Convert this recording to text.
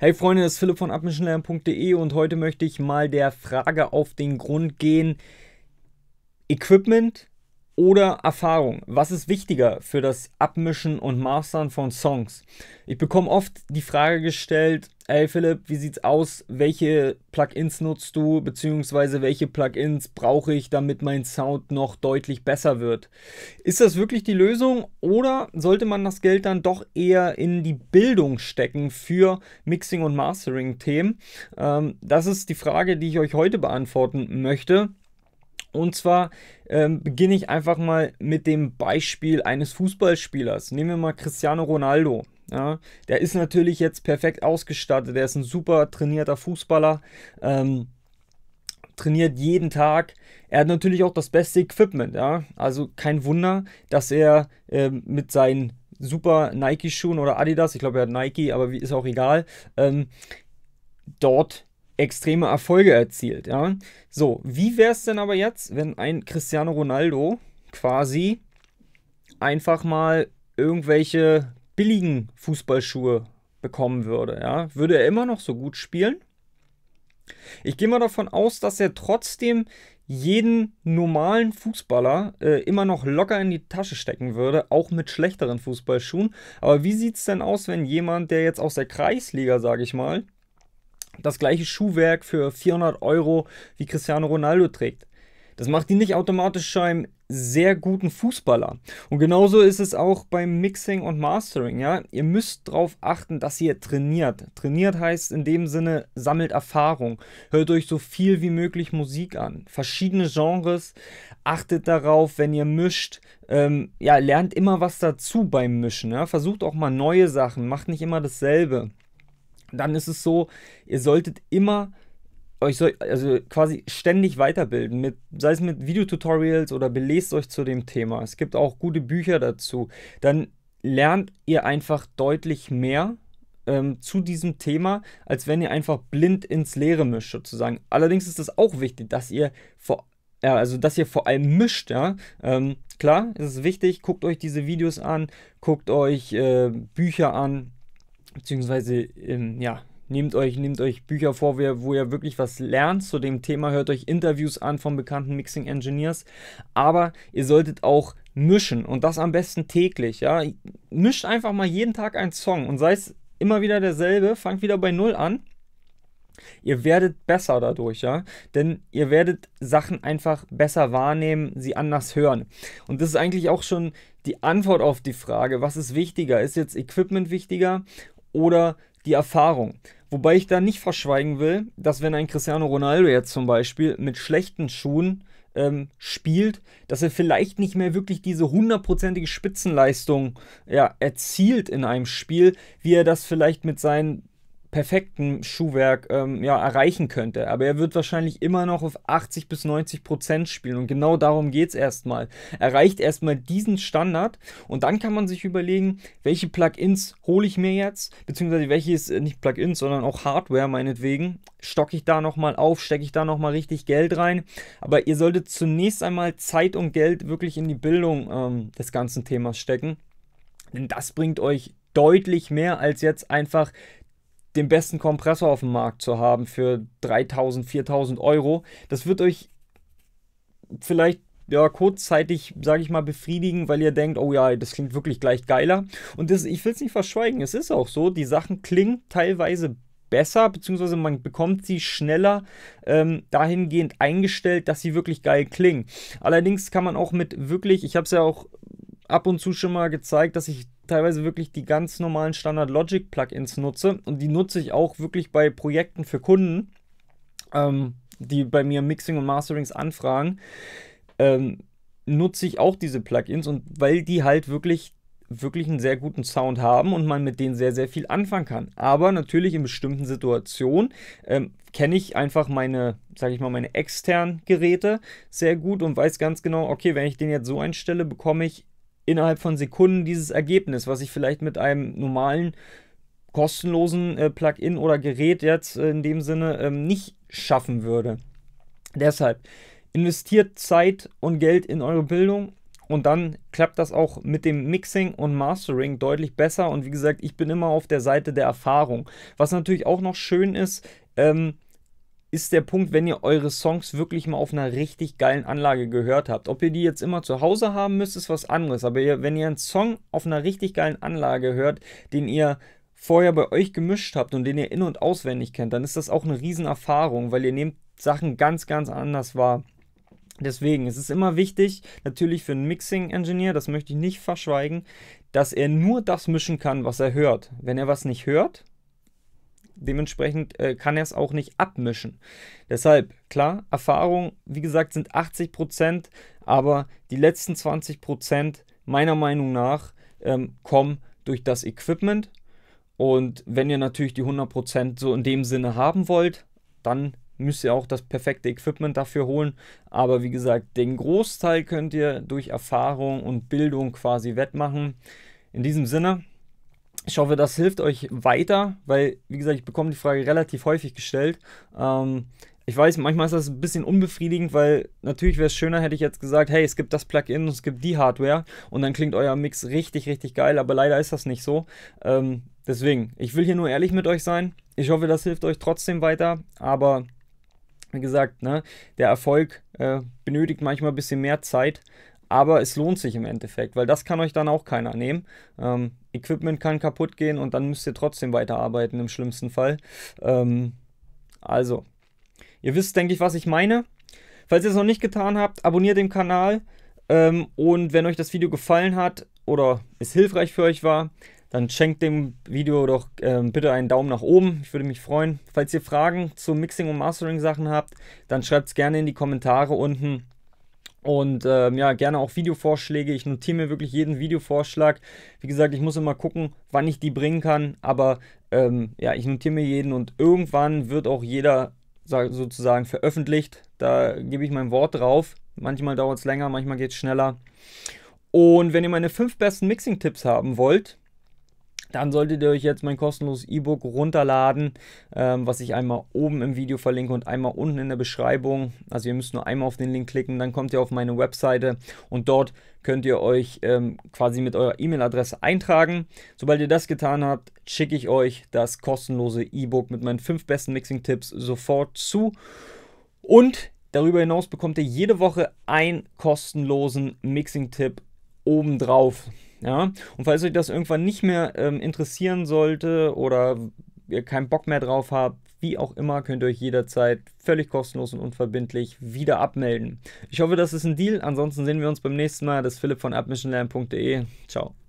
Hey Freunde, das ist Philipp von abmischenlernen.de und heute möchte ich mal der Frage auf den Grund gehen, Equipment oder Erfahrung? Was ist wichtiger für das Abmischen und Mastern von Songs? Ich bekomme oft die Frage gestellt, ey Philipp, wie sieht's aus? Welche Plugins nutzt du? Beziehungsweise welche Plugins brauche ich, damit mein Sound noch deutlich besser wird? Ist das wirklich die Lösung oder sollte man das Geld dann doch eher in die Bildung stecken für Mixing- und Mastering-Themen? Ähm, das ist die Frage, die ich euch heute beantworten möchte. Und zwar ähm, beginne ich einfach mal mit dem Beispiel eines Fußballspielers. Nehmen wir mal Cristiano Ronaldo. Ja, der ist natürlich jetzt perfekt ausgestattet. Der ist ein super trainierter Fußballer. Ähm, trainiert jeden Tag. Er hat natürlich auch das beste Equipment. Ja? Also kein Wunder, dass er ähm, mit seinen super Nike-Schuhen oder Adidas, ich glaube, er hat Nike, aber ist auch egal, ähm, dort extreme Erfolge erzielt. Ja? So, wie wäre es denn aber jetzt, wenn ein Cristiano Ronaldo quasi einfach mal irgendwelche billigen Fußballschuhe bekommen würde, ja, würde er immer noch so gut spielen? Ich gehe mal davon aus, dass er trotzdem jeden normalen Fußballer äh, immer noch locker in die Tasche stecken würde, auch mit schlechteren Fußballschuhen. Aber wie sieht es denn aus, wenn jemand, der jetzt aus der Kreisliga, sage ich mal, das gleiche Schuhwerk für 400 Euro wie Cristiano Ronaldo trägt? Das macht ihn nicht automatisch zu einem sehr guten Fußballer. Und genauso ist es auch beim Mixing und Mastering, ja. Ihr müsst darauf achten, dass ihr trainiert. Trainiert heißt in dem Sinne, sammelt Erfahrung. Hört euch so viel wie möglich Musik an. Verschiedene Genres. Achtet darauf, wenn ihr mischt. Ähm, ja, lernt immer was dazu beim Mischen. Ja? Versucht auch mal neue Sachen. Macht nicht immer dasselbe. Dann ist es so, ihr solltet immer euch so, also quasi ständig weiterbilden, mit, sei es mit Videotutorials oder belest euch zu dem Thema. Es gibt auch gute Bücher dazu. Dann lernt ihr einfach deutlich mehr ähm, zu diesem Thema, als wenn ihr einfach blind ins Leere mischt, sozusagen. Allerdings ist es auch wichtig, dass ihr vor, ja, also dass ihr vor allem mischt, ja. Ähm, klar, es ist wichtig, guckt euch diese Videos an, guckt euch äh, Bücher an, beziehungsweise, ähm, ja, Nehmt euch, nehmt euch Bücher vor, wo ihr wirklich was lernt zu dem Thema. Hört euch Interviews an von bekannten Mixing Engineers. Aber ihr solltet auch mischen und das am besten täglich. Ja? Mischt einfach mal jeden Tag einen Song und sei es immer wieder derselbe. Fangt wieder bei Null an. Ihr werdet besser dadurch, ja? Denn ihr werdet Sachen einfach besser wahrnehmen, sie anders hören. Und das ist eigentlich auch schon die Antwort auf die Frage, was ist wichtiger? Ist jetzt Equipment wichtiger oder die Erfahrung? Wobei ich da nicht verschweigen will, dass wenn ein Cristiano Ronaldo jetzt zum Beispiel mit schlechten Schuhen ähm, spielt, dass er vielleicht nicht mehr wirklich diese hundertprozentige Spitzenleistung ja, erzielt in einem Spiel, wie er das vielleicht mit seinen perfekten Schuhwerk ähm, ja, erreichen könnte. Aber er wird wahrscheinlich immer noch auf 80 bis 90 Prozent spielen. Und genau darum geht es erstmal. Erreicht erstmal diesen Standard und dann kann man sich überlegen, welche Plugins hole ich mir jetzt, beziehungsweise welches, äh, nicht Plugins, sondern auch Hardware meinetwegen. Stocke ich da nochmal auf, stecke ich da nochmal richtig Geld rein. Aber ihr solltet zunächst einmal Zeit und Geld wirklich in die Bildung ähm, des ganzen Themas stecken. Denn das bringt euch deutlich mehr als jetzt einfach den besten Kompressor auf dem Markt zu haben für 3000, 4000 Euro. Das wird euch vielleicht ja, kurzzeitig, sage ich mal, befriedigen, weil ihr denkt, oh ja, das klingt wirklich gleich geiler. Und das, ich will es nicht verschweigen, es ist auch so, die Sachen klingen teilweise besser, beziehungsweise man bekommt sie schneller ähm, dahingehend eingestellt, dass sie wirklich geil klingen. Allerdings kann man auch mit wirklich, ich habe es ja auch ab und zu schon mal gezeigt, dass ich teilweise wirklich die ganz normalen Standard Logic Plugins nutze und die nutze ich auch wirklich bei Projekten für Kunden, ähm, die bei mir Mixing und Masterings anfragen, ähm, nutze ich auch diese Plugins und weil die halt wirklich wirklich einen sehr guten Sound haben und man mit denen sehr, sehr viel anfangen kann. Aber natürlich in bestimmten Situationen ähm, kenne ich einfach meine, sage ich mal, meine externen Geräte sehr gut und weiß ganz genau, okay, wenn ich den jetzt so einstelle, bekomme ich innerhalb von Sekunden dieses Ergebnis, was ich vielleicht mit einem normalen kostenlosen äh, Plugin oder Gerät jetzt äh, in dem Sinne ähm, nicht schaffen würde. Deshalb investiert Zeit und Geld in eure Bildung und dann klappt das auch mit dem Mixing und Mastering deutlich besser. Und wie gesagt, ich bin immer auf der Seite der Erfahrung. Was natürlich auch noch schön ist, ähm, ist der Punkt, wenn ihr eure Songs wirklich mal auf einer richtig geilen Anlage gehört habt. Ob ihr die jetzt immer zu Hause haben müsst, ist was anderes. Aber ihr, wenn ihr einen Song auf einer richtig geilen Anlage hört, den ihr vorher bei euch gemischt habt und den ihr in- und auswendig kennt, dann ist das auch eine Riesenerfahrung, weil ihr nehmt Sachen ganz, ganz anders wahr. Deswegen es ist es immer wichtig, natürlich für einen Mixing-Engineer, das möchte ich nicht verschweigen, dass er nur das mischen kann, was er hört. Wenn er was nicht hört, Dementsprechend äh, kann er es auch nicht abmischen. Deshalb, klar, Erfahrung, wie gesagt, sind 80 Prozent, aber die letzten 20 Prozent meiner Meinung nach ähm, kommen durch das Equipment. Und wenn ihr natürlich die 100 Prozent so in dem Sinne haben wollt, dann müsst ihr auch das perfekte Equipment dafür holen. Aber wie gesagt, den Großteil könnt ihr durch Erfahrung und Bildung quasi wettmachen. In diesem Sinne, ich hoffe, das hilft euch weiter, weil, wie gesagt, ich bekomme die Frage relativ häufig gestellt. Ähm, ich weiß, manchmal ist das ein bisschen unbefriedigend, weil natürlich wäre es schöner, hätte ich jetzt gesagt, hey, es gibt das Plugin und es gibt die Hardware und dann klingt euer Mix richtig, richtig geil, aber leider ist das nicht so. Ähm, deswegen, ich will hier nur ehrlich mit euch sein. Ich hoffe, das hilft euch trotzdem weiter, aber wie gesagt, ne, der Erfolg äh, benötigt manchmal ein bisschen mehr Zeit, aber es lohnt sich im Endeffekt, weil das kann euch dann auch keiner nehmen. Ähm, Equipment kann kaputt gehen und dann müsst ihr trotzdem weiterarbeiten im schlimmsten Fall. Ähm, also, ihr wisst, denke ich, was ich meine. Falls ihr es noch nicht getan habt, abonniert den Kanal. Ähm, und wenn euch das Video gefallen hat oder es hilfreich für euch war, dann schenkt dem Video doch äh, bitte einen Daumen nach oben. Ich würde mich freuen. Falls ihr Fragen zu Mixing und Mastering Sachen habt, dann schreibt es gerne in die Kommentare unten. Und ähm, ja, gerne auch Videovorschläge. Ich notiere mir wirklich jeden Videovorschlag. Wie gesagt, ich muss immer gucken, wann ich die bringen kann. Aber ähm, ja, ich notiere mir jeden und irgendwann wird auch jeder sozusagen veröffentlicht. Da gebe ich mein Wort drauf. Manchmal dauert es länger, manchmal geht es schneller. Und wenn ihr meine fünf besten Mixing-Tipps haben wollt, dann solltet ihr euch jetzt mein kostenloses E-Book runterladen, ähm, was ich einmal oben im Video verlinke und einmal unten in der Beschreibung. Also ihr müsst nur einmal auf den Link klicken, dann kommt ihr auf meine Webseite und dort könnt ihr euch ähm, quasi mit eurer E-Mail-Adresse eintragen. Sobald ihr das getan habt, schicke ich euch das kostenlose E-Book mit meinen fünf besten Mixing-Tipps sofort zu. Und darüber hinaus bekommt ihr jede Woche einen kostenlosen Mixing-Tipp obendrauf. Ja? Und falls euch das irgendwann nicht mehr ähm, interessieren sollte oder ihr keinen Bock mehr drauf habt, wie auch immer, könnt ihr euch jederzeit völlig kostenlos und unverbindlich wieder abmelden. Ich hoffe, das ist ein Deal. Ansonsten sehen wir uns beim nächsten Mal. Das ist Philipp von admissionlern.de. Ciao.